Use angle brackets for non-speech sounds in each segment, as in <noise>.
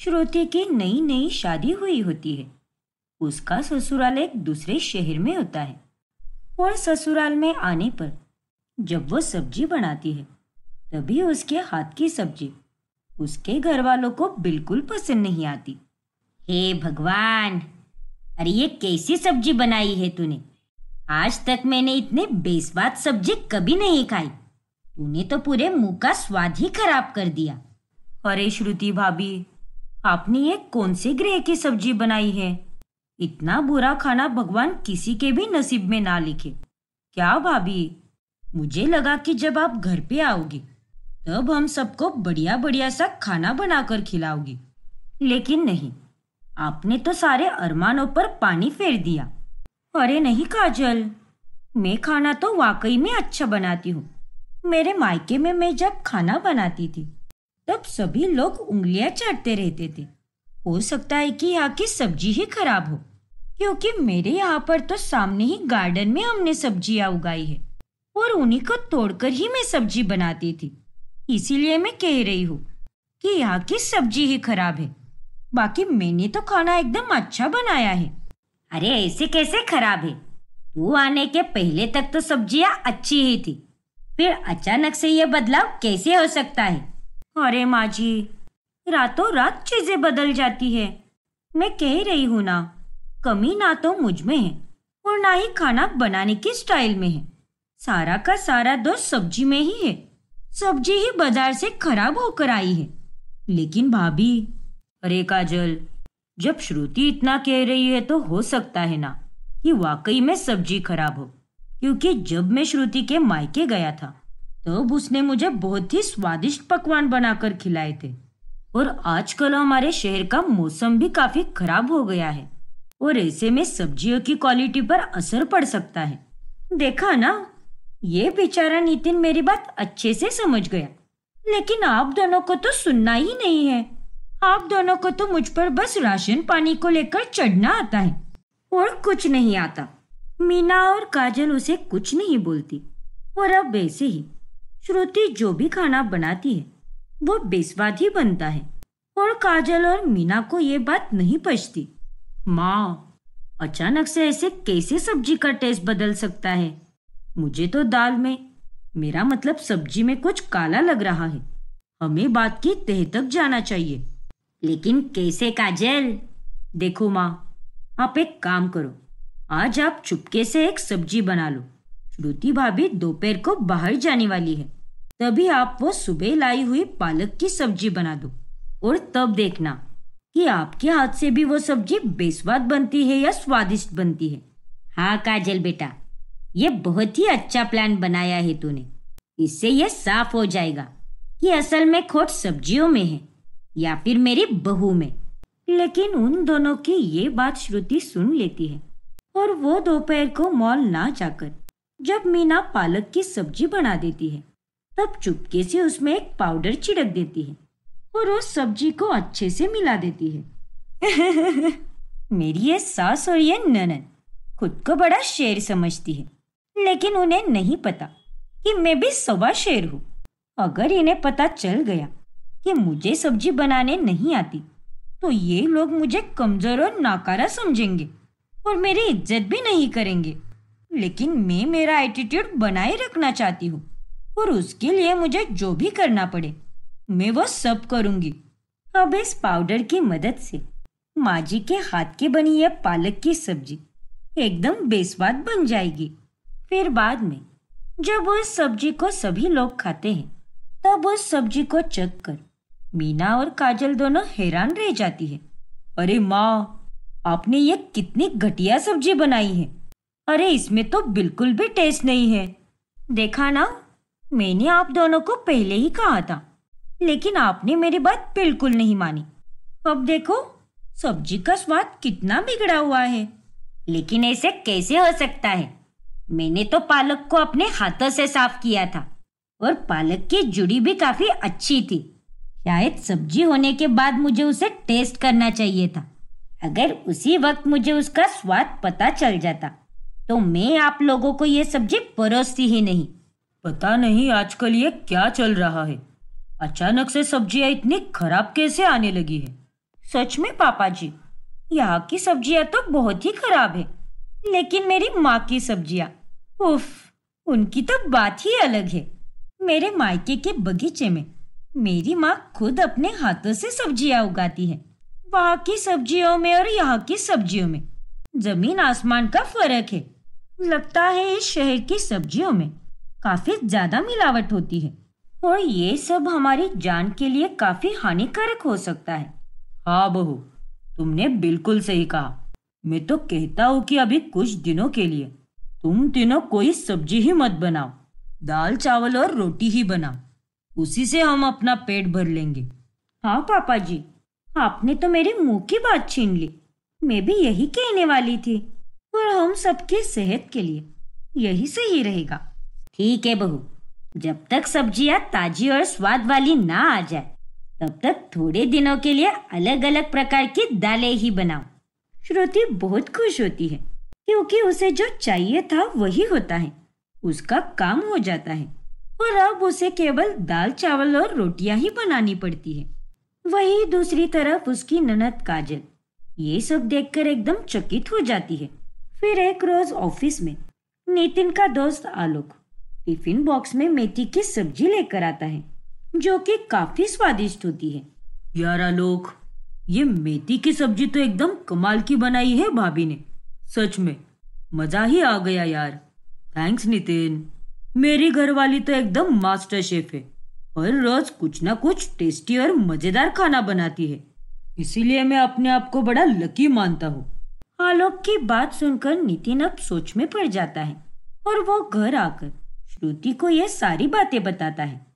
श्रोते की नई नई शादी हुई होती है उसका ससुराल एक दूसरे शहर में होता है और ससुराल में आने पर जब वो सब्जी बनाती है तभी उसके हाथ की सब्जी उसके घर वालों को बिल्कुल पसंद नहीं आती हे भगवान अरे ये कैसी सब्जी बनाई है तूने आज तक मैंने इतने बेस्वाद सब्जी कभी नहीं खाई तूने तो पूरे मुंह का स्वाद ही खराब कर दिया अरे श्रुति भाभी आपने ये कौन से ग्रह की सब्जी बनाई है इतना बुरा खाना भगवान किसी के भी नसीब में ना लिखे क्या भाभी मुझे लगा कि जब आप घर पे आओगी तब हम सबको बढ़िया बढ़िया सा खाना बनाकर खिलाओगी लेकिन नहीं आपने तो सारे अरमानों पर पानी फेर दिया अरे नहीं काजल मैं खाना तो वाकई में अच्छा बनाती हूँ मेरे मायके में मैं जब खाना बनाती थी तब सभी लोग उंगलियां चाटते रहते थे हो सकता है कि यहाँ की सब्जी ही खराब हो क्योंकि मेरे यहाँ पर तो सामने ही गार्डन में हमने सब्जियाँ उगाई है और उन्हीं को तोड़कर ही मैं सब्जी बनाती थी इसीलिए मैं कह रही हूँ कि यहाँ की सब्जी ही खराब है बाकी मैंने तो खाना एकदम अच्छा बनाया है अरे ऐसे कैसे खराब है तू आने के पहले तक तो सब्जियाँ अच्छी ही थी फिर अचानक से ये बदलाव कैसे हो सकता है अरे माँ जी रातों रात चीजें बदल जाती है मैं कह रही हूँ ना कमी ना तो मुझ में है और ना ही खाना बनाने की स्टाइल में है सारा का सारा दोष सब्जी में ही है सब्जी ही बाजार से खराब होकर आई है लेकिन भाभी अरे काजल जब श्रुति इतना कह रही है तो हो सकता है ना कि वाकई में सब्जी खराब हो क्योंकि जब मैं श्रुति के मायके गया था तब तो उसने मुझे बहुत ही स्वादिष्ट पकवान बनाकर खिलाए थे और आजकल हमारे शहर का मौसम भी काफी खराब हो गया है और ऐसे में सब्जियों की क्वालिटी पर असर पड़ सकता है देखा ना ये बेचारा नितिन मेरी बात अच्छे से समझ गया लेकिन आप दोनों को तो सुनना ही नहीं है आप दोनों को तो मुझ पर बस राशन पानी को लेकर चढ़ना आता है और कुछ नहीं आता मीना और काजल उसे कुछ नहीं बोलती और अब वैसे ही श्रुति जो भी खाना बनाती है वो बेस्वाद ही बनता है और काजल और मीना को ये बात नहीं पछती माँ अचानक से ऐसे कैसे सब्जी का टेस्ट बदल सकता है मुझे तो दाल में मेरा मतलब सब्जी में कुछ काला लग रहा है हमें बात की तह तक जाना चाहिए लेकिन कैसे काजल देखो माँ आप एक काम करो आज आप चुपके से एक सब्जी बना लो श्रुति भाभी दोपहर को बाहर जाने वाली है तभी आप वो सुबह लाई हुई पालक की सब्जी बना दो और तब देखना कि आपके हाथ से भी वो सब्जी बेस्वाद बनती है या स्वादिष्ट बनती है हाँ काजल बेटा ये बहुत ही अच्छा प्लान बनाया है तूने इससे ये साफ हो जाएगा कि असल में खोट सब्जियों में है या फिर मेरी बहू में लेकिन उन दोनों की ये बात श्रुति सुन लेती है और वो दोपहर को मॉल ना जाकर जब मीना पालक की सब्जी बना देती है तब चुपके से उसमें एक पाउडर छिड़क देती है और उस सब्जी को अच्छे से मिला देती है मेरी ये सास और ये ननन खुद को बड़ा शेर समझती है लेकिन उन्हें नहीं पता कि मैं भी सवा शेर हूँ अगर इन्हें पता चल गया कि मुझे सब्जी बनाने नहीं आती तो ये लोग मुझे कमजोर और नाकारा समझेंगे और मेरी इज्जत भी नहीं करेंगे लेकिन मैं मेरा एटीट्यूड बनाए रखना चाहती हूँ और उसके लिए मुझे जो भी करना पड़े मैं वो सब करूंगी अब इस पाउडर की मदद से माँ जी के हाथ की बनी यह पालक की सब्जी एकदम बेस्वाद बन जाएगी फिर बाद में जब उस सब्जी को सभी लोग खाते हैं तब उस सब्जी को चख कर मीना और काजल दोनों हैरान रह जाती है अरे माँ आपने ये कितनी घटिया सब्जी बनाई है अरे इसमें तो बिल्कुल भी टेस्ट नहीं है देखा ना मैंने आप दोनों को पहले ही कहा था लेकिन आपने मेरी बात बिल्कुल नहीं मानी अब देखो सब्जी का स्वाद कितना बिगड़ा हुआ है लेकिन ऐसे कैसे हो सकता है मैंने तो पालक को अपने हाथों से साफ किया था और पालक की जुड़ी भी काफी अच्छी थी शायद सब्जी होने के बाद मुझे उसे टेस्ट करना चाहिए था अगर उसी वक्त मुझे उसका स्वाद पता चल जाता तो मैं आप लोगों को यह सब्जी परोसती ही नहीं पता नहीं आजकल ये क्या चल रहा है अचानक से सब्जियां इतनी खराब कैसे आने लगी है सच में पापा जी यहाँ की सब्जियां तो बहुत ही खराब है लेकिन मेरी माँ की सब्जियाँ उफ उनकी तो बात ही अलग है मेरे मायके के बगीचे में मेरी माँ खुद अपने हाथों से सब्जियाँ उगाती है वहाँ की सब्जियों में और यहाँ की सब्जियों में जमीन आसमान का फर्क है लगता है इस शहर की सब्जियों में काफी ज्यादा मिलावट होती है और ये सब हमारी जान के लिए काफी हानिकारक हो सकता है हाँ बहू तुमने बिल्कुल सही कहा मैं तो कहता हूँ कि अभी कुछ दिनों के लिए तुम तीनों कोई सब्जी ही मत बनाओ दाल चावल और रोटी ही बनाओ उसी से हम अपना पेट भर लेंगे हाँ पापा जी आपने तो मेरे मुंह की बात छीन ली मैं भी यही कहने वाली थी और हम सबकी सेहत के लिए यही सही रहेगा ठीक है बहू जब तक सब्जियां ताजी और स्वाद वाली ना आ जाए तब तक थोड़े दिनों के लिए अलग अलग प्रकार की दालें ही बनाओ श्रुति बहुत खुश होती है क्योंकि उसे जो चाहिए था वही होता है उसका काम हो जाता है और अब उसे केवल दाल चावल और रोटियां ही बनानी पड़ती है वही दूसरी तरफ उसकी ननद काजल ये सब देखकर एकदम चकित हो जाती है फिर एक रोज ऑफिस में नितिन का दोस्त आलोक टिफिन बॉक्स में मेथी की सब्जी लेकर आता है जो कि काफी स्वादिष्ट होती है यार आलोक ये मेथी की सब्जी तो एकदम कमाल की बनाई है भाभी ने सच में मजा ही आ गया यार थैंक्स नितिन मेरी घरवाली तो एकदम मास्टर शेफ है हर रोज कुछ ना कुछ टेस्टी और मजेदार खाना बनाती है इसीलिए मैं अपने आप को बड़ा लकी मानता हूँ आलोक की बात सुनकर नितिन अब सोच में पड़ जाता है और वो घर आकर श्रुति को यह सारी बातें बताता है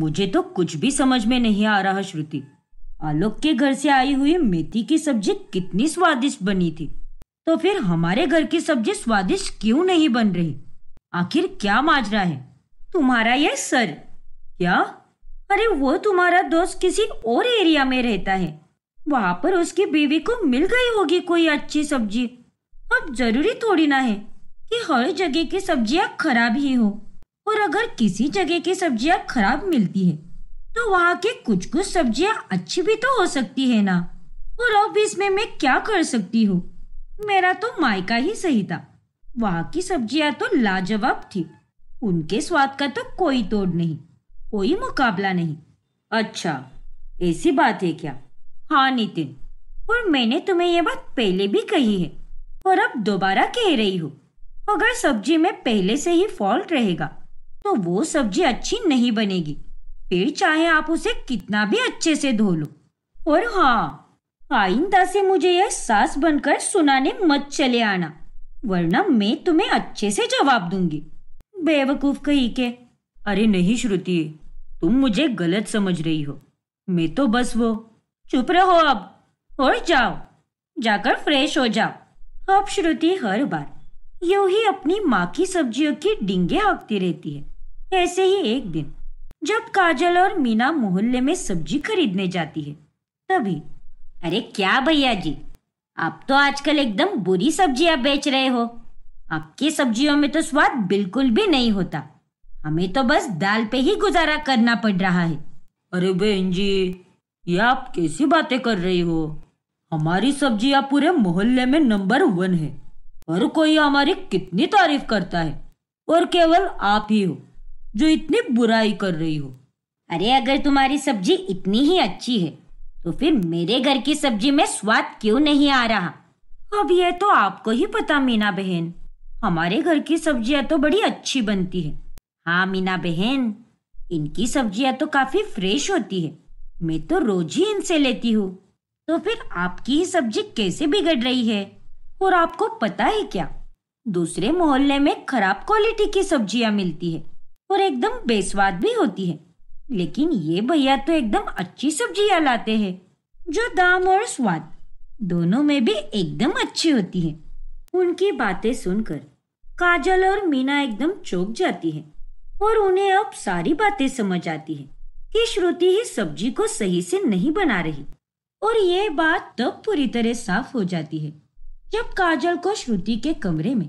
मुझे तो कुछ भी समझ में नहीं आ रहा श्रुति आलोक के घर से आई हुई मेथी की सब्जी कितनी स्वादिष्ट बनी थी तो फिर हमारे घर की सब्जी स्वादिष्ट क्यों नहीं बन रही आखिर क्या माजरा है तुम्हारा यह सर क्या अरे वो तुम्हारा दोस्त किसी और एरिया में रहता है वहां पर उसकी बीवी को मिल गई होगी कोई अच्छी सब्जी अब जरूरी थोड़ी ना है कि हर जगह की सब्जियां खराब ही हो और अगर किसी जगह की सब्जियां खराब मिलती है तो वहाँ के कुछ कुछ सब्जियां अच्छी भी तो हो सकती है ना और अब इसमें मैं क्या कर सकती हूँ मेरा तो मायका ही सही था वहाँ की सब्जियां तो लाजवाब थी उनके स्वाद का तो कोई तोड़ नहीं कोई मुकाबला नहीं अच्छा ऐसी बात है क्या हाँ नितिन और मैंने तुम्हें ये बात पहले भी कही है और अब दोबारा कह रही हो अगर सब्जी में पहले से ही फॉल्ट रहेगा तो वो सब्जी अच्छी नहीं बनेगी फिर चाहे आप उसे कितना भी अच्छे से धो लो और हाँ आइंदा से मुझे यह सास बनकर सुनाने मत चले आना वरना मैं तुम्हें अच्छे से जवाब दूंगी बेवकूफ कही के अरे नहीं श्रुति तुम मुझे गलत समझ रही हो मैं तो बस वो चुप रहो अब और जाओ जाकर फ्रेश हो जाओ अब श्रुति हर बार यू ही अपनी माँ की सब्जियों की डिंगे हाँकती रहती है ऐसे ही एक दिन जब काजल और मीना मोहल्ले में सब्जी खरीदने जाती है तभी अरे क्या भैया जी आप तो आजकल एकदम बुरी सब्जियां बेच रहे हो आपकी सब्जियों में तो स्वाद बिल्कुल भी नहीं होता हमें तो बस दाल पे ही गुजारा करना पड़ रहा है अरे बहन जी ये आप कैसी बातें कर रही हो हमारी सब्जियां पूरे मोहल्ले में नंबर वन है और कोई हमारी कितनी तारीफ करता है और केवल आप ही हो जो इतनी बुराई कर रही हो अरे अगर तुम्हारी सब्जी इतनी ही अच्छी है तो फिर मेरे घर की सब्जी में स्वाद क्यों नहीं आ रहा अब यह तो आपको ही पता मीना बहन हमारे घर की सब्जियां तो बड़ी अच्छी बनती है हाँ मीना बहन इनकी सब्जियां तो काफी फ्रेश होती है मैं तो रोज ही इनसे लेती हूँ तो फिर आपकी ही सब्जी कैसे बिगड़ रही है और आपको पता है क्या दूसरे मोहल्ले में खराब क्वालिटी की सब्जियां मिलती है और एकदम बेस्वाद भी होती है लेकिन ये भैया तो एकदम अच्छी सब्जियां लाते हैं जो दाम और स्वाद दोनों में भी एकदम अच्छी होती है उनकी बातें सुनकर काजल और मीना एकदम चौक जाती है और उन्हें अब सारी बातें समझ आती है कि श्रुति ही सब्जी को सही से नहीं बना रही और ये बात तब पूरी तरह साफ हो जाती है जब काजल को श्रुति के कमरे में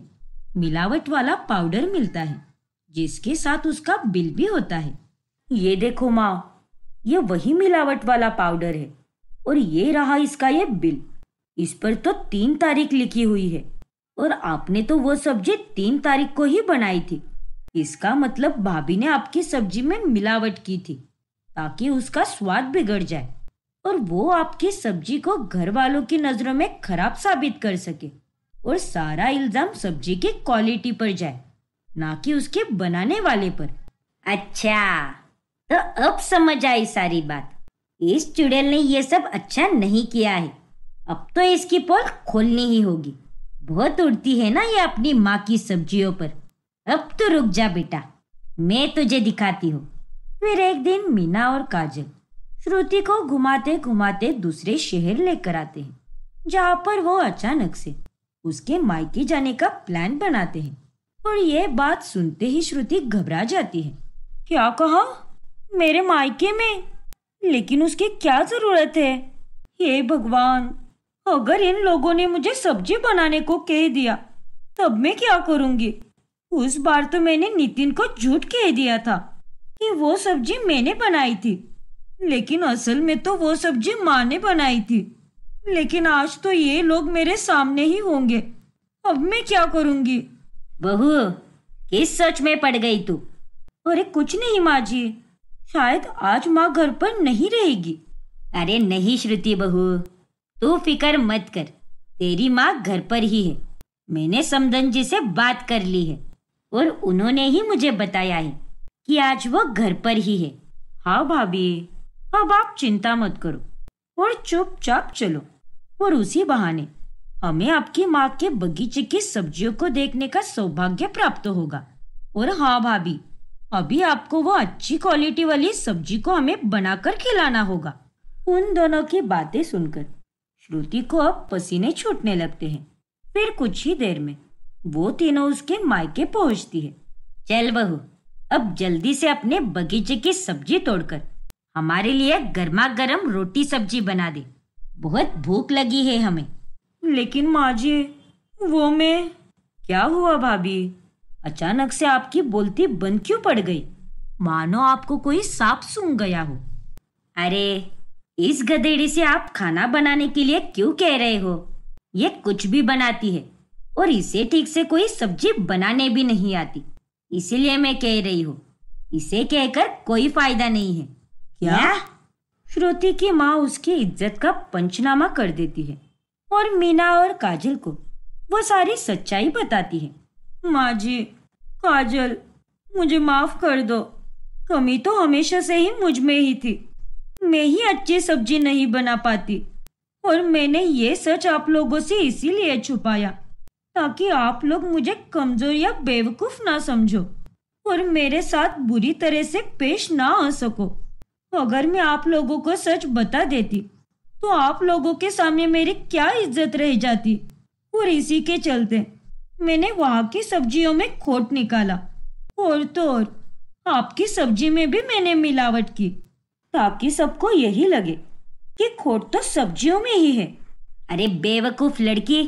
मिलावट वाला पाउडर मिलता है जिसके साथ उसका बिल भी होता है ये देखो माँ ये वही मिलावट वाला पाउडर है और ये रहा इसका ये बिल इस पर तो तीन तारीख लिखी हुई है और आपने तो वो सब्जी तीन तारीख को ही बनाई थी इसका मतलब भाभी ने आपकी सब्जी में मिलावट की थी ताकि उसका स्वाद बिगड़ जाए और वो आपकी सब्जी को घर वालों की नज़रों में खराब साबित कर सके और सारा इल्ज़ाम सब्जी की क्वालिटी पर जाए ना कि उसके बनाने वाले पर अच्छा तो अब समझ आई सारी बात इस चुड़ैल ने यह सब अच्छा नहीं किया है अब तो इसकी पोल खोलनी ही होगी बहुत उड़ती है ना ये अपनी माँ की सब्जियों पर अब तो रुक जा बेटा मैं तुझे दिखाती हूँ फिर एक दिन मीना और काजल श्रुति को घुमाते घुमाते दूसरे शहर लेकर आते हैं जहाँ पर वो अचानक से उसके मायके जाने का प्लान बनाते हैं और यह बात सुनते ही श्रुति घबरा जाती है क्या कहा मेरे मायके में लेकिन उसकी क्या जरूरत है हे भगवान अगर इन लोगों ने मुझे सब्जी बनाने को कह दिया तब मैं क्या करूंगी उस बार तो मैंने नितिन को झूठ कह दिया था कि वो सब्जी मैंने बनाई थी लेकिन असल में तो वो सब्जी माँ ने बनाई थी लेकिन आज तो ये लोग मेरे सामने ही होंगे अब मैं क्या करूंगी बहू किस सच में पड़ गई तू अरे कुछ नहीं माँ जी शायद आज माँ घर पर नहीं रहेगी अरे नहीं श्रुति बहू तू फिकर मत कर तेरी माँ घर पर ही है मैंने समदन जी से बात कर ली है और उन्होंने ही मुझे बताया है कि आज वो घर पर ही है हाँ भाभी अब आप चिंता मत करो और चुपचाप चलो और उसी बहाने हमें आपकी माँ के बगीचे की सब्जियों को देखने का सौभाग्य प्राप्त होगा और हाँ भाभी अभी आपको वो अच्छी क्वालिटी वाली सब्जी को हमें बनाकर खिलाना होगा उन दोनों की बातें सुनकर श्रुति को अब पसीने छूटने लगते हैं फिर कुछ ही देर में वो तीनों उसके मायके पहुंचती है चल बहू अब जल्दी से अपने बगीचे की सब्जी तोड़कर हमारे लिए गर्मा गर्म रोटी सब्जी बना दे बहुत भूख लगी है हमें लेकिन माँ जी वो मैं क्या हुआ भाभी अचानक से आपकी बोलती बंद क्यों पड़ गई मानो आपको कोई सांप सूंघ गया हो अरे इस गधेड़ी से आप खाना बनाने के लिए क्यों कह रहे हो ये कुछ भी बनाती है और इसे ठीक से कोई सब्जी बनाने भी नहीं आती इसीलिए मैं कह रही हूँ इसे कहकर कोई फायदा नहीं है क्या, क्या? श्रुति की माँ उसकी इज्जत का पंचनामा कर देती है और मीना और काजल को वो सारी सच्चाई बताती है माँ जी काजल मुझे माफ कर दो कमी तो हमेशा से ही मुझ में ही थी मैं ही अच्छी सब्जी नहीं बना पाती और मैंने ये सच आप लोगों से इसीलिए छुपाया ताकि आप लोग मुझे कमजोर या बेवकूफ ना समझो और मेरे साथ बुरी तरह से पेश ना आ सको अगर मैं आप लोगों को सच बता देती तो आप लोगों के सामने मेरी क्या इज्जत रह जाती और इसी के चलते मैंने वहाँ की सब्जियों में खोट निकाला और तो और आपकी सब्जी में भी मैंने मिलावट की ताकि सबको यही लगे कि खोट तो सब्जियों में ही है अरे बेवकूफ लड़की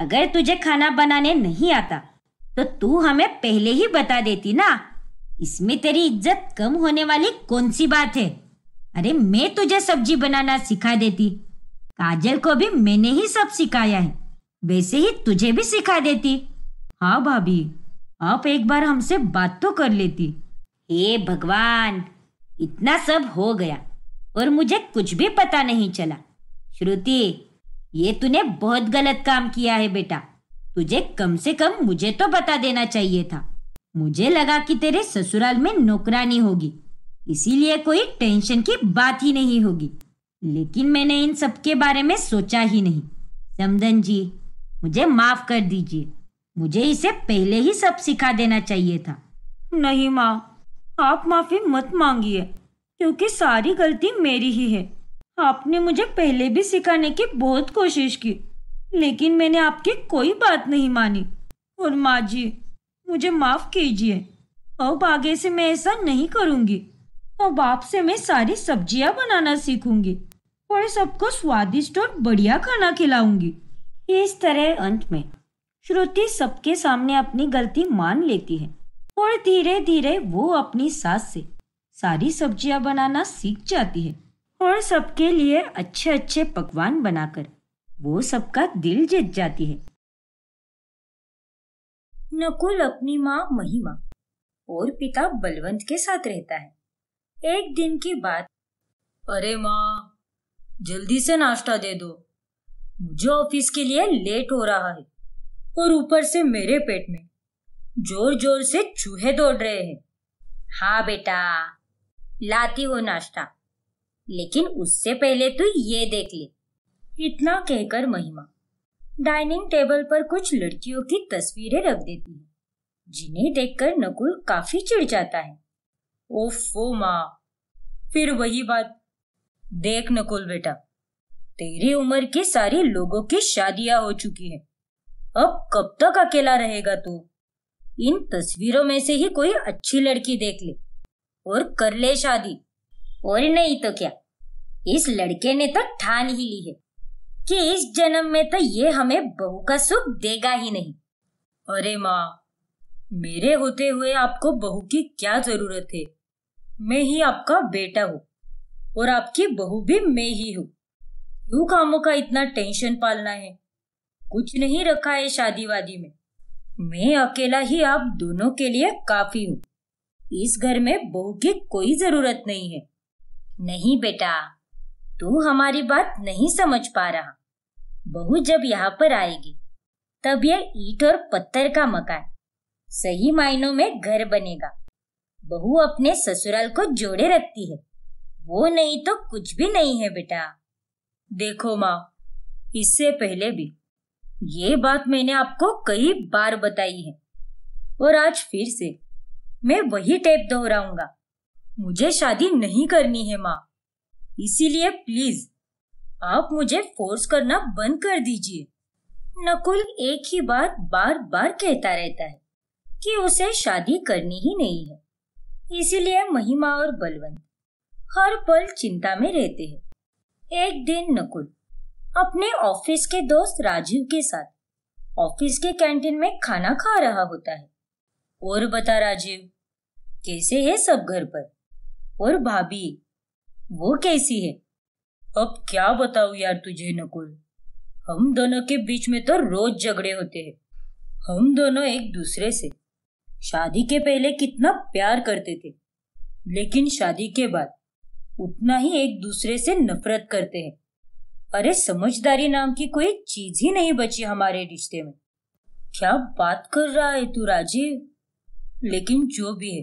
अगर तुझे खाना बनाने नहीं आता तो तू हमें पहले ही बता देती ना इसमें तेरी इज्जत कम होने वाली कौन सी बात है अरे मैं तुझे सब्जी बनाना सिखा देती काजल को भी मैंने ही सब सिखाया है वैसे ही तुझे भी सिखा देती हाँ भाभी आप एक बार हमसे बात तो कर लेती हे भगवान इतना सब हो गया और मुझे कुछ भी पता नहीं चला श्रुति ये तूने बहुत गलत काम किया है बेटा तुझे कम से कम मुझे तो बता देना चाहिए था मुझे लगा कि तेरे ससुराल में नौकरानी होगी इसीलिए कोई टेंशन की बात ही नहीं होगी लेकिन मैंने इन सब के बारे में सोचा ही नहीं समदन जी मुझे माफ कर दीजिए मुझे इसे पहले ही सब सिखा देना चाहिए था नहीं माँ आप माफी मत मांगिए क्योंकि सारी गलती मेरी ही है आपने मुझे पहले भी सिखाने की बहुत कोशिश की लेकिन मैंने आपकी कोई बात नहीं मानी और माँ जी मुझे माफ कीजिए अब आगे से मैं ऐसा नहीं करूँगी अब आपसे मैं सारी सब्जियां बनाना सीखूंगी और सबको स्वादिष्ट और बढ़िया खाना खिलाऊंगी इस तरह अंत में श्रुति सबके सामने अपनी गलती मान लेती है और धीरे धीरे वो अपनी सास से सारी सब्जियां बनाना सीख जाती है और सबके लिए अच्छे अच्छे पकवान बनाकर वो सबका दिल जीत जाती है नकुल अपनी माँ महिमा और पिता बलवंत के साथ रहता है एक दिन के बाद अरे माँ जल्दी से नाश्ता दे दो मुझे ऑफिस के लिए लेट हो रहा है और ऊपर से मेरे पेट में जोर जोर से चूहे दौड़ रहे हैं हाँ बेटा लाती हो नाश्ता लेकिन उससे पहले तू तो ये देख ले इतना कहकर महिमा डाइनिंग टेबल पर कुछ लड़कियों की तस्वीरें रख देती है जिन्हें देखकर नकुल काफी चिढ़ जाता है ओफो माँ फिर वही बात देख नकुल बेटा तेरी उम्र के सारे लोगों की शादियां हो चुकी है अब कब तक अकेला रहेगा तू इन तस्वीरों में से ही कोई अच्छी लड़की देख ले और कर ले शादी और नहीं तो क्या इस लड़के ने तो ठान ही ली है कि इस जन्म में तो ये हमें बहू का सुख देगा ही नहीं अरे माँ मेरे होते हुए आपको बहू की क्या जरूरत है मैं ही आपका बेटा हूँ और आपकी बहू भी मैं ही हूँ क्यों कामों का इतना टेंशन पालना है कुछ नहीं रखा है शादीवादी में मैं अकेला ही आप दोनों के लिए काफी हूँ इस घर में बहू की कोई जरूरत नहीं है नहीं बेटा तू हमारी बात नहीं समझ पा रहा बहू जब यहाँ पर आएगी तब यह ईट और पत्थर का मकान सही मायनों में घर बनेगा बहू अपने ससुराल को जोड़े रखती है वो नहीं तो कुछ भी नहीं है बेटा देखो माँ इससे पहले भी ये बात मैंने आपको कई बार बताई है और आज फिर से मैं वही टेप दोहराऊंगा मुझे शादी नहीं करनी है माँ इसीलिए प्लीज आप मुझे फोर्स करना बंद कर दीजिए नकुल एक ही बात बार बार कहता रहता है कि उसे शादी करनी ही नहीं है इसीलिए महिमा और बलवंत हर पल चिंता में रहते हैं एक दिन नकुल अपने ऑफिस के दोस्त राजीव के साथ ऑफिस के कैंटीन में खाना खा रहा होता है और बता राजीव कैसे है सब घर पर और भाभी वो कैसी है अब क्या बताऊ यार तुझे नकुल हम दोनों के बीच में तो रोज झगड़े होते हैं हम दोनों एक दूसरे से शादी के पहले कितना प्यार करते थे लेकिन शादी के बाद उतना ही एक दूसरे से नफरत करते हैं अरे समझदारी नाम की कोई चीज ही नहीं बची हमारे रिश्ते में क्या बात कर रहा है तू राजीव लेकिन जो भी है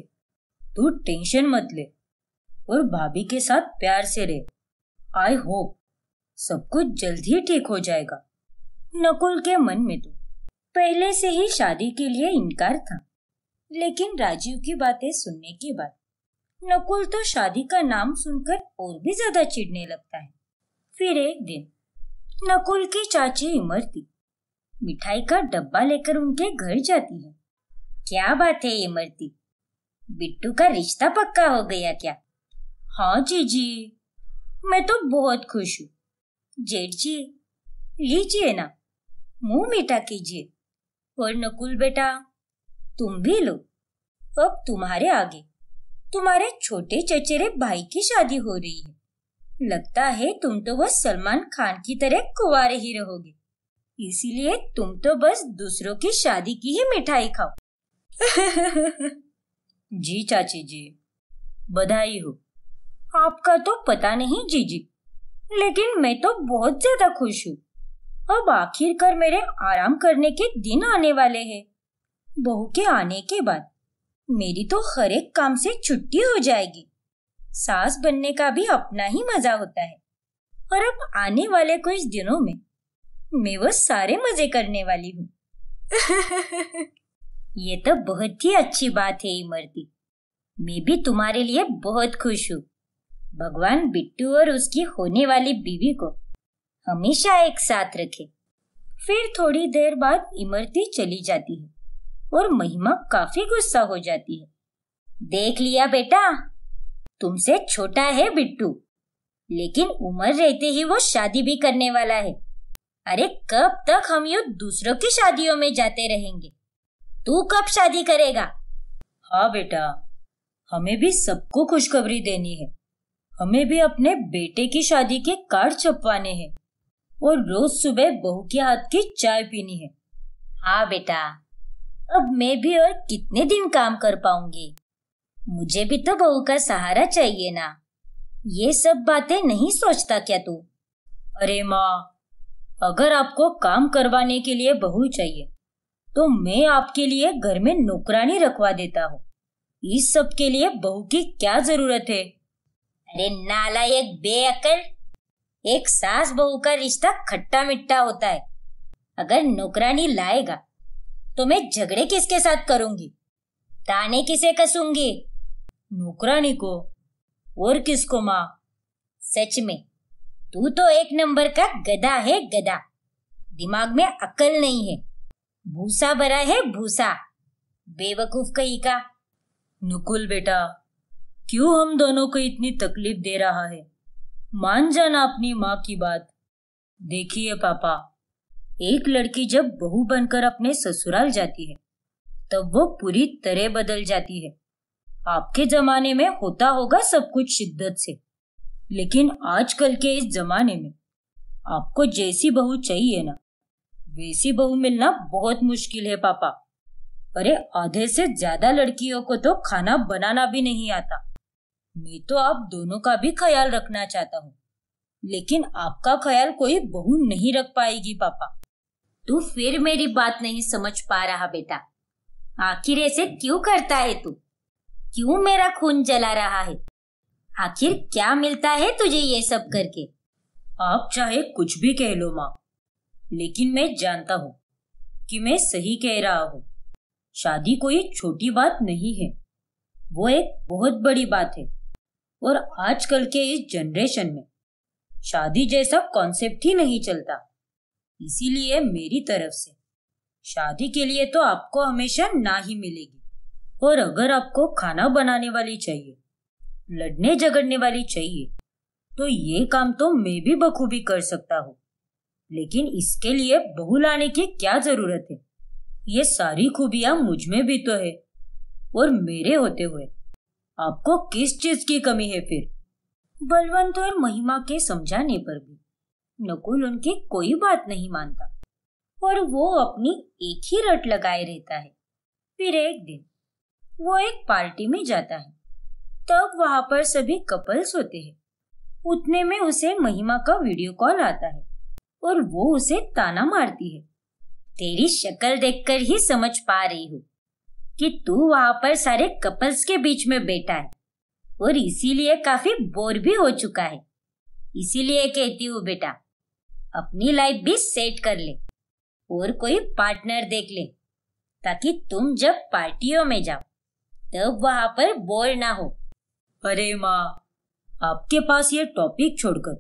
तू टेंशन मत ले और भाभी के साथ प्यार से रहे आई होप सब कुछ जल्द ही ठीक हो जाएगा नकुल के मन में तो पहले से ही शादी के लिए इनकार था लेकिन राजीव की बातें सुनने के बाद नकुल तो शादी का नाम सुनकर और भी ज्यादा चिढ़ने लगता है फिर एक दिन नकुल की चाची इमरती मिठाई का डब्बा लेकर उनके घर जाती है क्या बात है इमरती बिट्टू का रिश्ता पक्का हो गया क्या हाँ जी जी मैं तो बहुत खुश हूँ जेठ जी लीजिए ना मुंह मीठा कीजिए और नकुल बेटा तुम भी लो अब तुम्हारे आगे तुम्हारे छोटे चचेरे भाई की शादी हो रही है लगता है तुम तो बस सलमान खान की तरह कुवारे ही रहोगे इसीलिए तुम तो बस दूसरों की शादी की ही मिठाई खाओ <laughs> जी चाची जी बधाई हो आपका तो पता नहीं जी जी लेकिन मैं तो बहुत ज्यादा खुश हूँ अब आखिरकार मेरे आराम करने के दिन आने वाले हैं बहू के आने के बाद मेरी तो हर एक काम से छुट्टी हो जाएगी सास बनने का भी अपना ही मजा होता है और अब आने वाले कुछ दिनों में मैं वो सारे मजे करने वाली हूँ <laughs> ये तो बहुत ही अच्छी बात है इमरती मैं भी तुम्हारे लिए बहुत खुश हूँ भगवान बिट्टू और उसकी होने वाली बीवी को हमेशा एक साथ रखे फिर थोड़ी देर बाद इमरती चली जाती है और महिमा काफी गुस्सा हो जाती है देख लिया बेटा तुमसे छोटा है बिट्टू लेकिन उम्र रहते ही वो शादी भी करने वाला है अरे कब तक हम यू दूसरों की शादियों में जाते रहेंगे तू कब शादी करेगा हाँ बेटा हमें भी सबको खुशखबरी देनी है हमें भी अपने बेटे की शादी के कार्ड छपवाने हैं और रोज सुबह बहू के हाथ की चाय पीनी है हाँ बेटा अब मैं भी और कितने दिन काम कर पाऊंगी मुझे भी तो बहू का सहारा चाहिए ना ये सब बातें नहीं सोचता क्या तू अरे माँ अगर आपको काम करवाने के लिए बहू चाहिए तो मैं आपके लिए घर में नौकरानी रखवा देता हूँ इस सब के लिए बहू की क्या जरूरत है अरे नाला एक बेअकल एक सास बहू का रिश्ता खट्टा मिट्टा होता है अगर नौकरानी लाएगा तो मैं झगड़े किसके साथ करूंगी ताने किसे कसूंगी नौकरानी को और किसको माँ सच में तू तो एक नंबर का गधा है गधा दिमाग में अकल नहीं है भूसा भरा है भूसा बेवकूफ कहीं का नुकुल बेटा क्यों हम दोनों को इतनी तकलीफ दे रहा है मान जाना अपनी माँ की बात देखिए पापा एक लड़की जब बहू बनकर अपने ससुराल जाती है तब वो पूरी तरह बदल जाती है आपके जमाने में होता होगा सब कुछ शिद्दत से लेकिन आजकल के इस जमाने में आपको जैसी बहू चाहिए ना वैसी बहू मिलना बहुत मुश्किल है पापा अरे आधे से ज्यादा लड़कियों को तो खाना बनाना भी नहीं आता मैं तो आप दोनों का भी ख्याल रखना चाहता हूँ लेकिन आपका ख्याल कोई बहू नहीं रख पाएगी पापा तू फिर मेरी बात नहीं समझ पा रहा बेटा आखिर ऐसे क्यों करता है तू क्यों मेरा खून जला रहा है आखिर क्या मिलता है तुझे ये सब करके आप चाहे कुछ भी कह लो माँ लेकिन मैं जानता हूँ कि मैं सही कह रहा हूँ शादी कोई छोटी बात नहीं है वो एक बहुत बड़ी बात है और आजकल के इस जनरेशन में शादी जैसा कॉन्सेप्ट ही नहीं चलता इसीलिए मेरी तरफ से शादी के लिए तो आपको हमेशा ना ही मिलेगी और अगर आपको खाना बनाने वाली चाहिए लड़ने झगड़ने वाली चाहिए तो ये काम तो मैं भी बखूबी कर सकता हूँ लेकिन इसके लिए बहू लाने की क्या जरूरत है ये सारी खूबियां मुझ में भी तो है और मेरे होते हुए आपको किस चीज की कमी है फिर बलवंत और महिमा के समझाने पर भी नकुल उनकी कोई बात नहीं मानता और वो अपनी एक ही रट लगाए रहता है फिर एक दिन वो एक पार्टी में जाता है तब वहां पर सभी कपल्स होते हैं उतने में उसे महिमा का वीडियो कॉल आता है और वो उसे ताना मारती है तेरी शक्ल देखकर ही समझ पा रही हूँ कि तू वहां पर सारे कपल्स के बीच में बैठा है और इसीलिए काफी बोर भी हो चुका है इसीलिए कहती हूँ बेटा अपनी लाइफ भी सेट कर ले और कोई पार्टनर देख ले ताकि तुम जब पार्टियों में जाओ तब वहां पर बोर ना हो अरे माँ आपके पास ये टॉपिक छोड़कर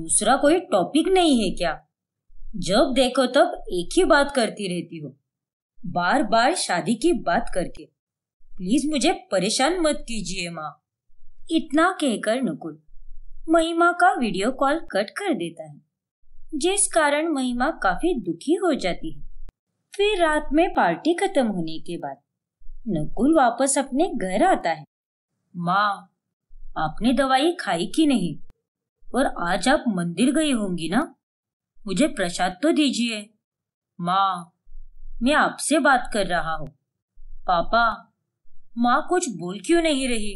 दूसरा कोई टॉपिक नहीं है क्या जब देखो तब एक ही बात करती रहती हो बार बार शादी की बात करके प्लीज मुझे परेशान मत कीजिए माँ इतना कहकर नकुल महिमा का वीडियो कॉल कट कर देता है जिस कारण महिमा काफी दुखी हो जाती है फिर रात में पार्टी खत्म होने के बाद नकुल वापस अपने घर आता है माँ आपने दवाई खाई की नहीं और आज आप मंदिर गई होंगी ना मुझे प्रसाद तो दीजिए माँ मैं आपसे बात कर रहा हूँ पापा माँ कुछ बोल क्यों नहीं रही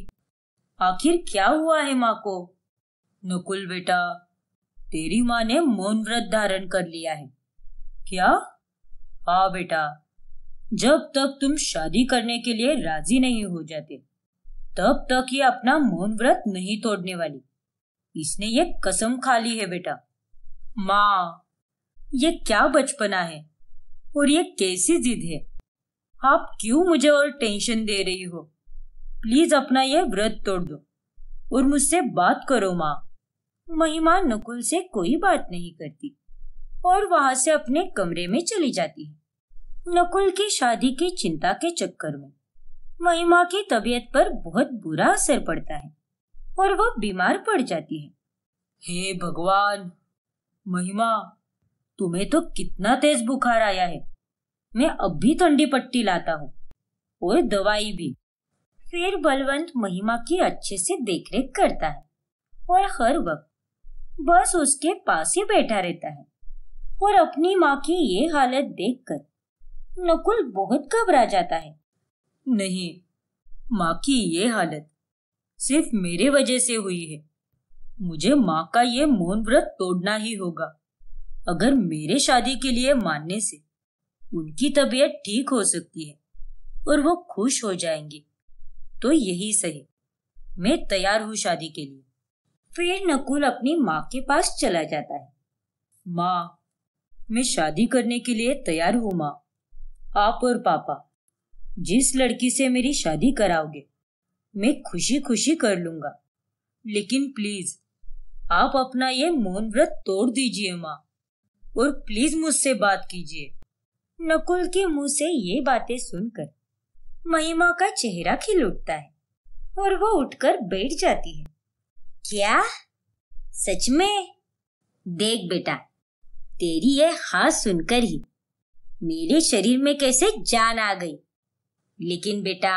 आखिर क्या हुआ है माँ को नकुल बेटा तेरी माँ ने मौन व्रत धारण कर लिया है क्या हाँ बेटा जब तक तुम शादी करने के लिए राजी नहीं हो जाते तब तक ये अपना मौन व्रत नहीं तोड़ने वाली इसने ये कसम खा ली है बेटा माँ ये क्या बचपना है और ये कैसी जिद है आप क्यों मुझे और टेंशन दे रही हो प्लीज अपना ये व्रत तोड़ दो और मुझसे बात करो माँ महिमा नकुल से कोई बात नहीं करती और वहां से अपने कमरे में चली जाती है नकुल की शादी की चिंता के चक्कर में महिमा की तबीयत पर बहुत बुरा असर पड़ता है और वह बीमार पड़ जाती है हे भगवान महिमा तुम्हें तो कितना तेज बुखार आया है मैं अब भी ठंडी पट्टी लाता हूँ और दवाई भी फिर बलवंत महिमा की अच्छे से देखरेख करता है और हर वक्त बस उसके पास ही बैठा रहता है और अपनी माँ की ये हालत देखकर नकुल बहुत घबरा जाता है नहीं माँ की ये हालत सिर्फ मेरे वजह से हुई है मुझे माँ का ये मौन व्रत तोड़ना ही होगा अगर मेरे शादी के लिए मानने से उनकी तबीयत ठीक हो सकती है और वो खुश हो जाएंगे तो यही सही मैं तैयार हूँ शादी के लिए फिर नकुल अपनी माँ के पास चला जाता है माँ मैं शादी करने के लिए तैयार हूँ माँ आप और पापा जिस लड़की से मेरी शादी कराओगे मैं खुशी खुशी कर लूंगा लेकिन प्लीज आप अपना ये मौन व्रत तोड़ दीजिए माँ और प्लीज मुझसे बात कीजिए नकुल के मुंह से ये बातें सुनकर महिमा का चेहरा खिल उठता है और वो उठकर बैठ जाती है क्या सच में देख बेटा तेरी ये हाँ सुनकर ही मेरे शरीर में कैसे जान आ गई लेकिन बेटा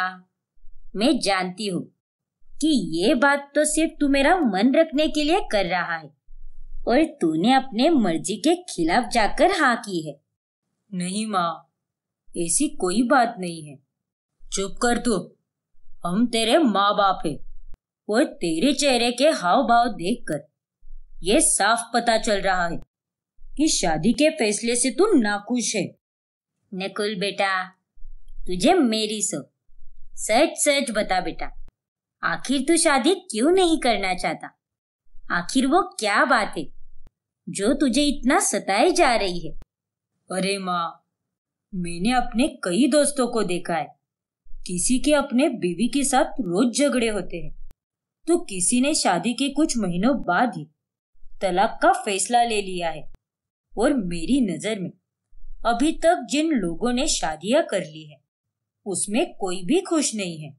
मैं जानती हूँ कि ये बात तो सिर्फ तू मेरा मन रखने के लिए कर रहा है और तूने अपने मर्जी के खिलाफ जाकर हाँ की है नहीं माँ ऐसी कोई बात नहीं है चुप कर तू हम तेरे माँ बाप है वो तेरे चेहरे के हाव भाव देख कर ये साफ पता चल रहा है कि शादी के फैसले से तुम नाखुश है नकुल बेटा तुझे मेरी सो सच सच बता बेटा आखिर तू शादी क्यों नहीं करना चाहता आखिर वो क्या बात है जो तुझे इतना सताए जा रही है अरे माँ मैंने अपने कई दोस्तों को देखा है किसी के अपने बीवी के साथ रोज झगड़े होते हैं तो किसी ने शादी के कुछ महीनों बाद ही तलाक का फैसला ले लिया है और मेरी नजर में अभी तक जिन लोगों ने शादियां कर ली है उसमें कोई भी खुश नहीं है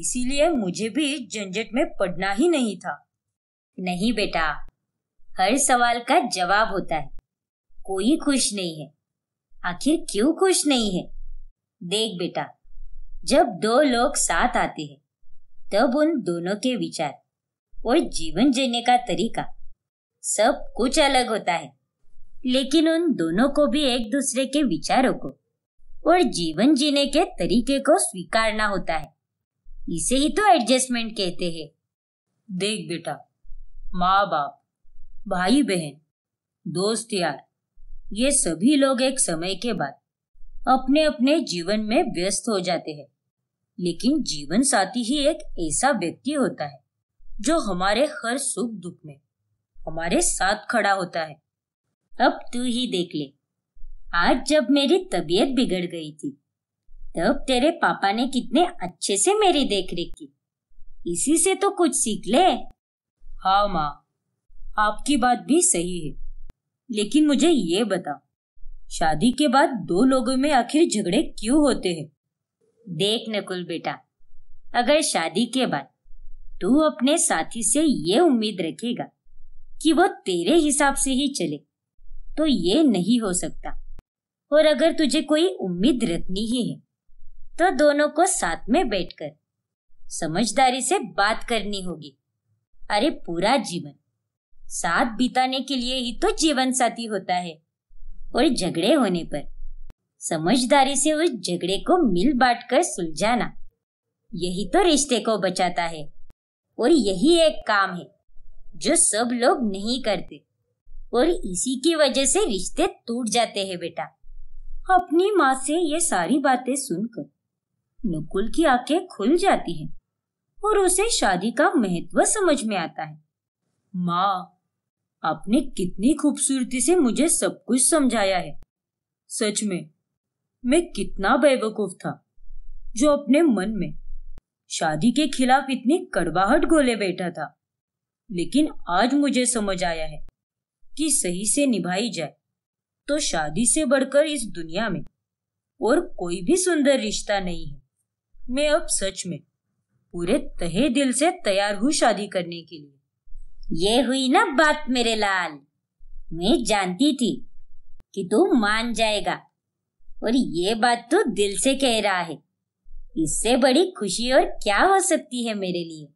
इसीलिए मुझे भी झंझट में पड़ना ही नहीं था नहीं बेटा हर सवाल का जवाब होता है कोई खुश नहीं है आखिर क्यों खुश नहीं है देख बेटा जब दो लोग साथ आते हैं तब उन दोनों के विचार और जीवन जीने का तरीका सब कुछ अलग होता है लेकिन उन दोनों को भी एक दूसरे के विचारों को और जीवन जीने के तरीके को स्वीकारना होता है इसे ही तो एडजस्टमेंट कहते हैं देख बेटा माँ बाप भाई बहन दोस्त यार ये सभी लोग एक समय के बाद अपने अपने जीवन में व्यस्त हो जाते हैं लेकिन जीवन साथी ही एक ऐसा व्यक्ति होता है जो हमारे हर सुख दुख में हमारे साथ खड़ा होता है अब तू ही देख ले आज जब मेरी तबीयत बिगड़ गई थी तब तेरे पापा ने कितने अच्छे से मेरी देख रेख की इसी से तो कुछ सीख ले हाँ माँ आपकी बात भी सही है लेकिन मुझे ये बता शादी के बाद दो लोगों में आखिर झगड़े क्यों होते हैं देख नकुल बेटा अगर शादी के बाद तू अपने साथी से ये उम्मीद रखेगा कि वो तेरे हिसाब से ही चले तो ये नहीं हो सकता और अगर तुझे कोई उम्मीद रखनी ही है तो दोनों को साथ में बैठकर समझदारी से बात करनी होगी अरे पूरा जीवन साथ बिताने के लिए ही तो जीवन साथी होता है और झगड़े होने पर समझदारी से उस झगड़े को मिल बांट कर सुलझाना यही तो रिश्ते को बचाता है और यही एक काम है जो सब लोग नहीं करते और इसी की वजह से रिश्ते टूट जाते हैं बेटा अपनी माँ से ये सारी बातें सुनकर नकुल की आंखें खुल जाती हैं और उसे शादी का महत्व समझ में आता है माँ आपने कितनी खूबसूरती से मुझे सब कुछ समझाया है सच में मैं कितना बेवकूफ था जो अपने मन में शादी के खिलाफ इतनी कड़वाहट गोले बैठा था लेकिन आज मुझे समझ आया है कि सही से निभाई जाए तो शादी से बढ़कर इस दुनिया में और कोई भी सुंदर रिश्ता नहीं है मैं अब सच में पूरे तहे दिल से तैयार हूँ शादी करने के लिए ये हुई ना बात मेरे लाल मैं जानती थी कि तू मान जाएगा और ये बात तो दिल से कह रहा है इससे बड़ी खुशी और क्या हो सकती है मेरे लिए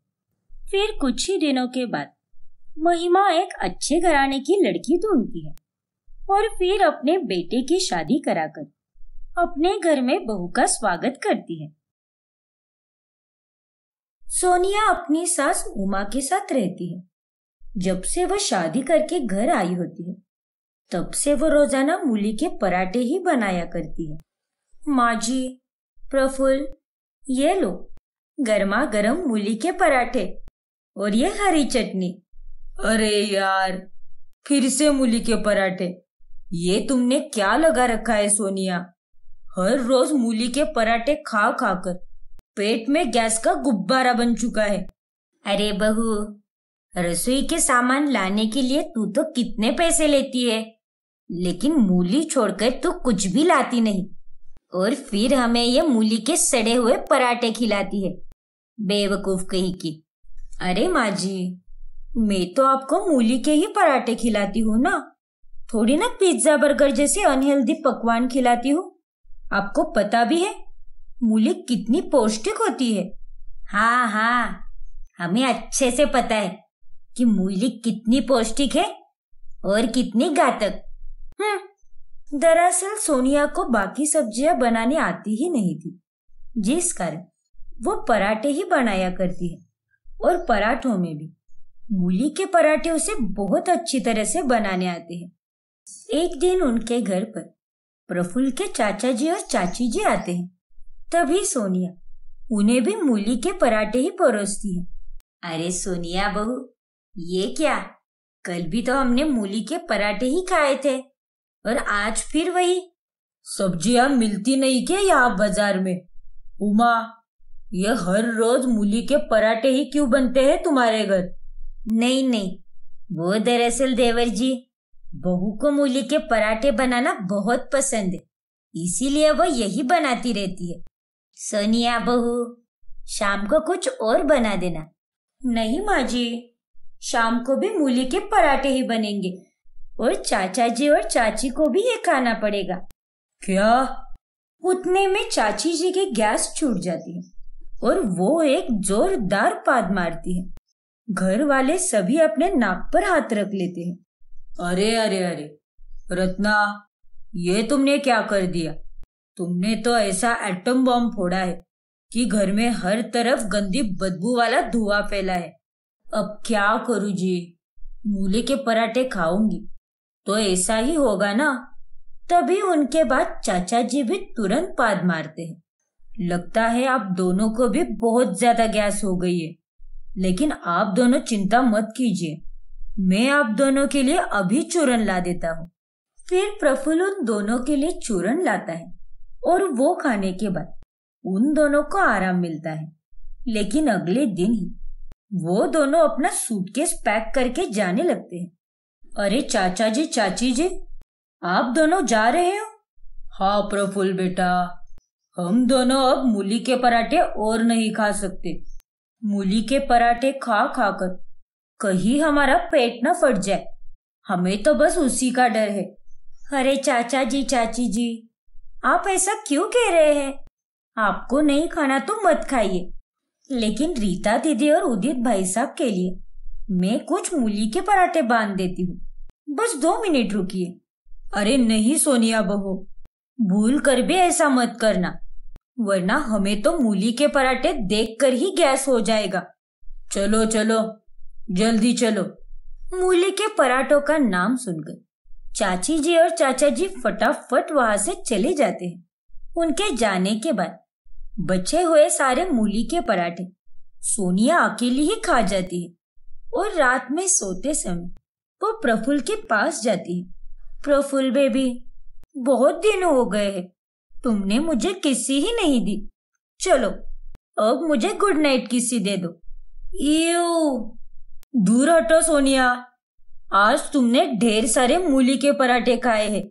फिर कुछ ही दिनों के बाद महिमा एक अच्छे घराने की लड़की ढूंढती है और फिर अपने बेटे की शादी कराकर अपने घर में बहू का स्वागत करती है सोनिया अपनी सास उमा के साथ रहती है जब से वह शादी करके घर आई होती है तब से वो रोजाना मूली के पराठे ही बनाया करती है माँ जी ये लो गर्मा गर्म मूली के पराठे और ये हरी चटनी अरे यार फिर से मूली के पराठे ये तुमने क्या लगा रखा है सोनिया हर रोज मूली के पराठे खा खा कर पेट में गैस का गुब्बारा बन चुका है अरे बहू रसोई के सामान लाने के लिए तू तो कितने पैसे लेती है लेकिन मूली छोड़कर तो कुछ भी लाती नहीं और फिर हमें ये मूली के सड़े हुए पराठे खिलाती है बेवकूफ कही की अरे माँ जी मैं तो आपको मूली के ही पराठे खिलाती हूँ ना थोड़ी ना पिज्जा बर्गर जैसे अनहेल्दी पकवान खिलाती हूँ आपको पता भी है मूली कितनी पौष्टिक होती है हाँ हाँ हमें अच्छे से पता है कि मूली कितनी पौष्टिक है और कितनी घातक हम्म। दरअसल सोनिया को बाकी सब्जियां बनाने आती ही नहीं थी जिस कारण वो पराठे ही बनाया करती है और पराठों में भी मूली के पराठे उसे बहुत अच्छी तरह से बनाने आते हैं एक दिन उनके घर पर प्रफुल्ल के चाचा जी और चाची जी आते हैं तभी सोनिया उन्हें भी मूली के पराठे ही परोसती है अरे सोनिया बहू ये क्या कल भी तो हमने मूली के पराठे ही खाए थे और आज फिर वही सब्जियां मिलती नहीं क्या यहाँ बाजार में उमा ये हर रोज मूली के पराठे ही क्यों बनते हैं तुम्हारे घर नहीं नहीं वो दरअसल देवर जी बहू को मूली के पराठे बनाना बहुत पसंद है इसीलिए वो यही बनाती रहती है सोनिया बहू शाम को कुछ और बना देना नहीं माँ जी शाम को भी मूली के पराठे ही बनेंगे और चाचा जी और चाची को भी ये खाना पड़ेगा क्या उतने में चाची जी की गैस छूट जाती है और वो एक जोरदार पाद मारती है घर वाले सभी अपने नाक पर हाथ रख लेते हैं अरे अरे अरे रत्ना ये तुमने क्या कर दिया तुमने तो ऐसा एटम बॉम्ब फोड़ा है कि घर में हर तरफ गंदी बदबू वाला धुआं फैला है अब क्या करूं जी मूली के पराठे खाऊंगी तो ऐसा ही होगा ना तभी उनके बाद चाचा जी भी तुरंत पाद मारते हैं लगता है आप दोनों को भी बहुत ज्यादा गैस हो गई है लेकिन आप दोनों चिंता मत कीजिए मैं आप दोनों के लिए अभी चूरन ला देता हूँ फिर प्रफुल्ल उन दोनों के लिए चूरन लाता है और वो खाने के बाद उन दोनों को आराम मिलता है लेकिन अगले दिन ही वो दोनों अपना सूटकेस पैक करके जाने लगते हैं अरे चाचा जी चाची जी आप दोनों जा रहे हो हाँ प्रफुल बेटा हम दोनों अब मूली के पराठे और नहीं खा सकते मूली के पराठे खा खा कर कहीं हमारा पेट ना फट जाए हमें तो बस उसी का डर है अरे चाचा जी चाची जी आप ऐसा क्यों कह रहे हैं आपको नहीं खाना तो मत खाइए लेकिन रीता दीदी और उदित भाई साहब के लिए मैं कुछ मूली के पराठे बांध देती हूँ बस दो मिनट रुकिए अरे नहीं सोनिया बहु भूल कर भी ऐसा मत करना वरना हमें तो मूली के पराठे देखकर ही गैस हो जाएगा चलो चलो जल्दी चलो मूली के पराठों का नाम सुनकर चाची जी और चाचा जी फटाफट वहां से चले जाते हैं उनके जाने के बाद बचे हुए सारे मूली के पराठे सोनिया अकेली ही खा जाती है और रात में सोते समय वो प्रफुल के पास जाती प्रफुल बेबी बहुत दिन हो गए है तुमने मुझे किसी ही नहीं दी चलो अब मुझे गुड नाइट किसी दे दो दूर हटो सोनिया आज तुमने ढेर सारे मूली के पराठे खाए हैं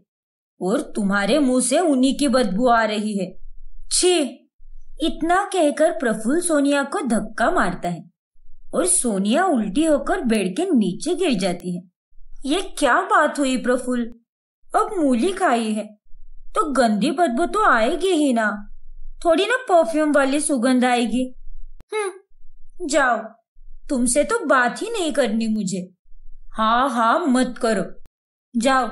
और तुम्हारे मुंह से उन्हीं की बदबू आ रही है छी इतना कहकर प्रफुल्ल सोनिया को धक्का मारता है और सोनिया उल्टी होकर बेड के नीचे गिर जाती है ये क्या बात हुई प्रफुल अब मूली खाई है तो गंदी बदबू तो आएगी ही ना थोड़ी ना परफ्यूम वाली सुगंध आएगी हम्म जाओ तुमसे तो बात ही नहीं करनी मुझे हाँ हाँ मत करो जाओ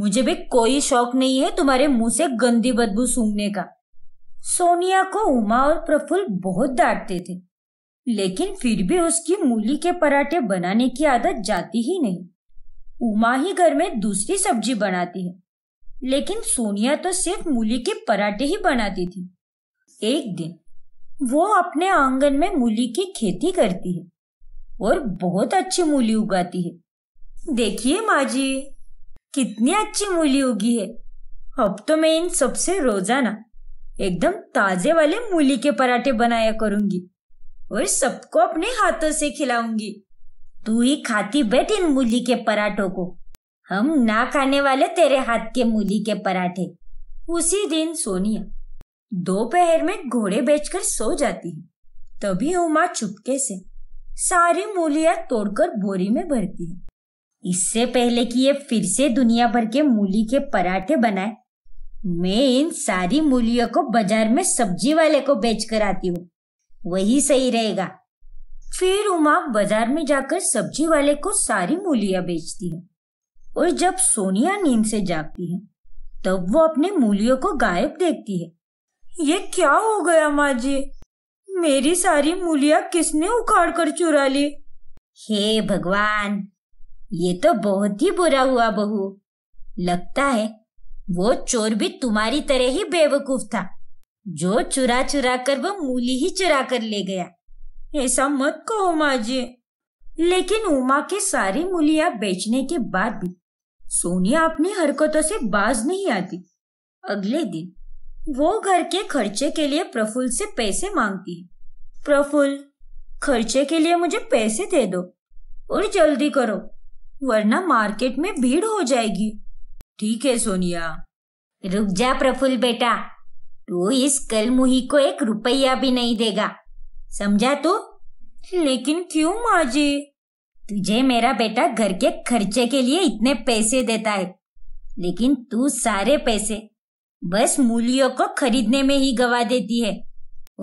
मुझे भी कोई शौक नहीं है तुम्हारे मुंह से गंदी बदबू सूंघने का सोनिया को उमा और प्रफुल्ल बहुत डांटते थे लेकिन फिर भी उसकी मूली के पराठे बनाने की आदत जाती ही नहीं उमा ही घर में दूसरी सब्जी बनाती है लेकिन सोनिया तो सिर्फ मूली के पराठे ही बनाती थी एक दिन वो अपने आंगन में मूली की खेती करती है और बहुत अच्छी मूली उगाती है देखिए माँ जी कितनी अच्छी मूली उगी है अब तो मैं इन सबसे रोजाना एकदम ताजे वाले मूली के पराठे बनाया करूंगी और सबको अपने हाथों से खिलाऊंगी तू ही खाती बैठ इन मूली के पराठों को हम ना खाने वाले तेरे हाथ के मूली के पराठे उसी दिन सोनिया दोपहर में घोड़े बेचकर सो जाती है तभी उमा चुपके से सारी मूलियां तोड़कर बोरी में भरती है इससे पहले कि ये फिर से दुनिया भर के मूली के पराठे बनाए मैं इन सारी मूलियों को बाजार में सब्जी वाले को बेचकर आती हूँ वही सही रहेगा फिर उमा बाजार में जाकर सब्जी वाले को सारी मूलियां बेचती है और जब सोनिया नींद से जागती है तब वो अपने मूलियों को गायब देखती है ये क्या हो गया माँ जी मेरी सारी मूलियां किसने उखाड़ कर चुरा ली हे भगवान ये तो बहुत ही बुरा हुआ बहू लगता है वो चोर भी तुम्हारी तरह ही बेवकूफ था जो चुरा चुरा कर वो मूली ही चुरा कर ले गया ऐसा मत कहो माँ जी लेकिन उमा के सारी मूलिया बेचने के बाद भी सोनिया अपनी हरकतों से बाज नहीं आती अगले दिन वो घर के खर्चे के लिए प्रफुल्ल से पैसे मांगती है प्रफुल्ल खर्चे के लिए मुझे पैसे दे दो और जल्दी करो वरना मार्केट में भीड़ हो जाएगी ठीक है सोनिया रुक जा प्रफुल्ल बेटा तो इस मुही को एक रुपया भी नहीं देगा समझा तू लेकिन क्यों माँ जी तुझे मेरा बेटा घर के खर्चे के लिए इतने पैसे देता है लेकिन तू सारे पैसे बस मूलियों को खरीदने में ही गवा देती है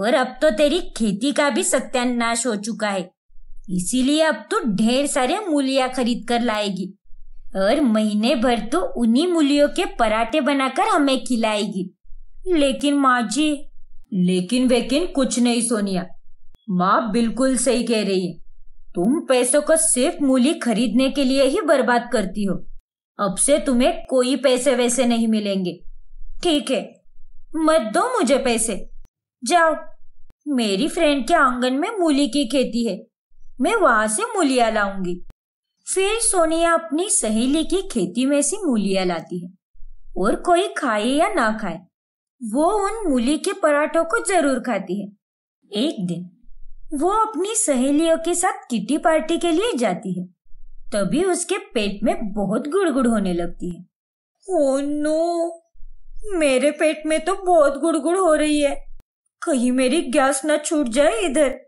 और अब तो तेरी खेती का भी सत्यानाश हो चुका है इसीलिए अब तू ढेर सारे मूलिया खरीद कर लाएगी और महीने भर तो उन्हीं मूलियों के पराठे बनाकर हमें खिलाएगी लेकिन माँ जी लेकिन वेकिन कुछ नहीं सोनिया माँ बिल्कुल सही कह रही है तुम पैसों को सिर्फ मूली खरीदने के लिए ही बर्बाद करती हो अब से तुम्हें कोई पैसे वैसे नहीं मिलेंगे ठीक है मत दो मुझे पैसे जाओ मेरी फ्रेंड के आंगन में मूली की खेती है मैं वहां से मूलिया लाऊंगी फिर सोनिया अपनी सहेली की खेती में से मूलिया लाती है और कोई खाए या ना खाए वो उन मूली के पराठों को जरूर खाती है एक दिन वो अपनी सहेलियों के साथ किटी पार्टी के लिए जाती है तभी उसके पेट में बहुत गुड़गुड़ होने लगती है ओ नो मेरे पेट में तो बहुत गुड़गुड़ हो रही है कहीं मेरी गैस ना छूट जाए इधर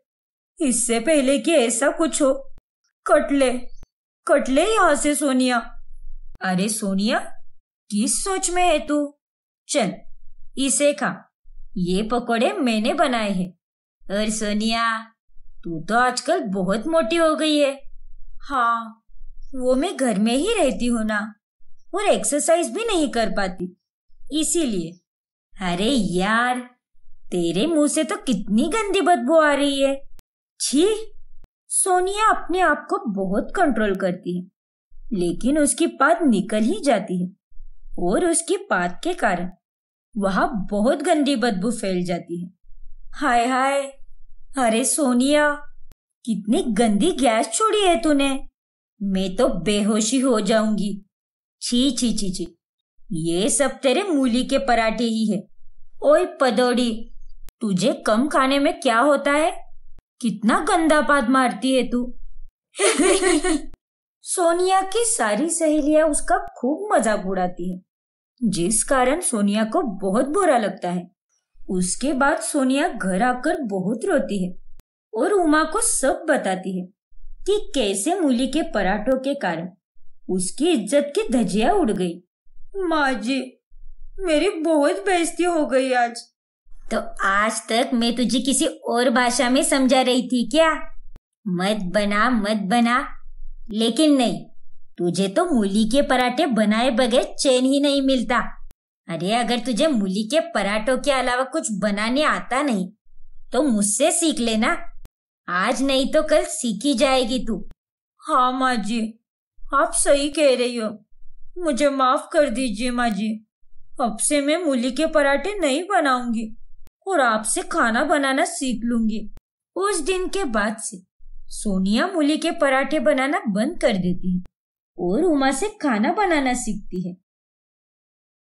इससे पहले कि ऐसा कुछ हो कटले कटले यहाँ से सोनिया अरे सोनिया किस सोच में है तू चल इसे खा ये पकोड़े मैंने बनाए हैं और सोनिया तू तो आजकल बहुत मोटी हो गई है हाँ वो मैं घर में ही रहती हूँ ना और एक्सरसाइज भी नहीं कर पाती इसीलिए अरे यार तेरे मुंह से तो कितनी गंदी बदबू आ रही है छी सोनिया अपने आप को बहुत कंट्रोल करती है लेकिन उसकी पात निकल ही जाती है और उसकी पात के कारण वहां बहुत गंदी बदबू फैल जाती है हाय हाय अरे सोनिया कितनी गंदी गैस छोड़ी है तूने मैं तो बेहोशी हो जाऊंगी छी छी छी छी ये सब तेरे मूली के पराठे ही है ओए पदौड़ी तुझे कम खाने में क्या होता है कितना गंदा पाद मारती है तू <laughs> सोनिया की सारी सहेलियां उसका खूब मजाक उड़ाती है जिस कारण सोनिया को बहुत बुरा लगता है उसके बाद सोनिया घर आकर बहुत रोती है और उमा को सब बताती है कि कैसे मूली के पराठों के कारण उसकी इज्जत की धजिया उड़ गई माँ जी मेरी बहुत बेइज्जती हो गई आज तो आज तक मैं तुझे किसी और भाषा में समझा रही थी क्या मत बना मत बना लेकिन नहीं तुझे तो मूली के पराठे बनाए बगैर चैन ही नहीं मिलता अरे अगर तुझे मूली के पराठों के अलावा कुछ बनाने आता नहीं तो मुझसे सीख लेना आज नहीं तो कल सीखी जाएगी तू हाँ माँ जी आप सही कह रही हो मुझे माफ कर दीजिए माँ जी अब से मैं मूली के पराठे नहीं बनाऊंगी और आपसे खाना बनाना सीख लूंगी उस दिन के बाद से सोनिया मूली के पराठे बनाना बंद कर देती है और उमा से खाना बनाना सीखती है